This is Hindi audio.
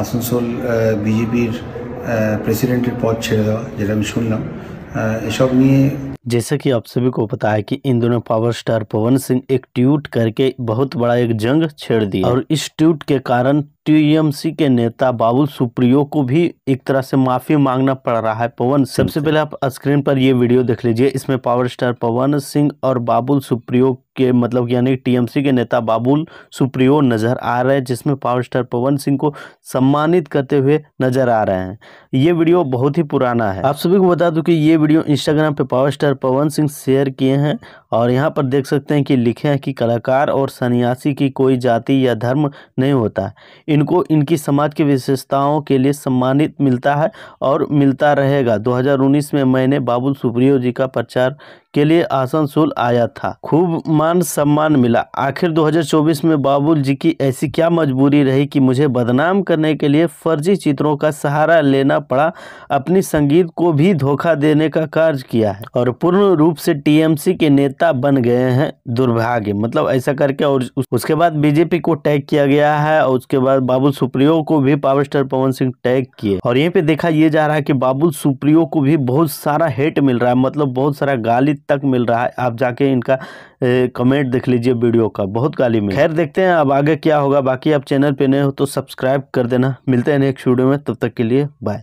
आसनसोल बीजेपी प्रेसिडेंट পদ पद দেওয়া যেটা আমি শুনলাম जैसा कि आप सभी को पता है कि इन दोनों पावर स्टार पवन सिंह एक ट्वीट करके बहुत बड़ा एक जंग छेड़ दिया और इस ट्वीट के कारण टीएमसी के नेता बाबुल सुप्रियो को भी एक तरह से माफी मांगना पड़ रहा है पवन सबसे पहले आप स्क्रीन पर ये वीडियो देख लीजिए इसमें पावर स्टार पवन सिंह और बाबुल सुप्रियो के मतलब यानी टीएमसी के नेता बाबुल सुप्रियो नज़र आ रहे हैं जिसमें पावर स्टार पवन सिंह को सम्मानित करते हुए नज़र आ रहे हैं ये वीडियो बहुत ही पुराना है आप सभी को बता दूं कि ये वीडियो इंस्टाग्राम पे power star Pawan Singh share किए हैं और यहाँ पर देख सकते हैं कि लिखे हैं कि कलाकार और सन्यासी की कोई जाति या धर्म नहीं होता इनको इनकी समाज की विशेषताओं के लिए सम्मानित मिलता है और मिलता रहेगा 2019 में मैंने बाबुल सुप्रियो जी का प्रचार के लिए आसनसोल आया था खूब मान सम्मान मिला आखिर 2024 में बाबुल जी की ऐसी क्या मजबूरी रही कि मुझे बदनाम करने के लिए फर्जी चित्रों का सहारा लेना पड़ा अपनी संगीत को भी धोखा देने का कार्य किया है और पूर्ण रूप से टीएमसी के नेता बन गए हैं दुर्भाग्य मतलब ऐसा करके और उसके बाद बीजेपी को टैग किया गया है और उसके बाद बाबुल सुप्रियो को भी power star Pawan Singh tag किए और यहीं पे देखा ये जा रहा है कि बाबुल सुप्रियो को भी बहुत सारा हेट मिल रहा है मतलब बहुत सारा गाली तक मिल रहा है आप जाके इनका कमेंट देख लीजिए वीडियो का बहुत गाली मिल खैर देखते हैं अब आगे क्या होगा बाकी आप चैनल पे नए हो तो सब्सक्राइब कर देना मिलते हैं नेक्स्ट वीडियो में तब तक के लिए बाय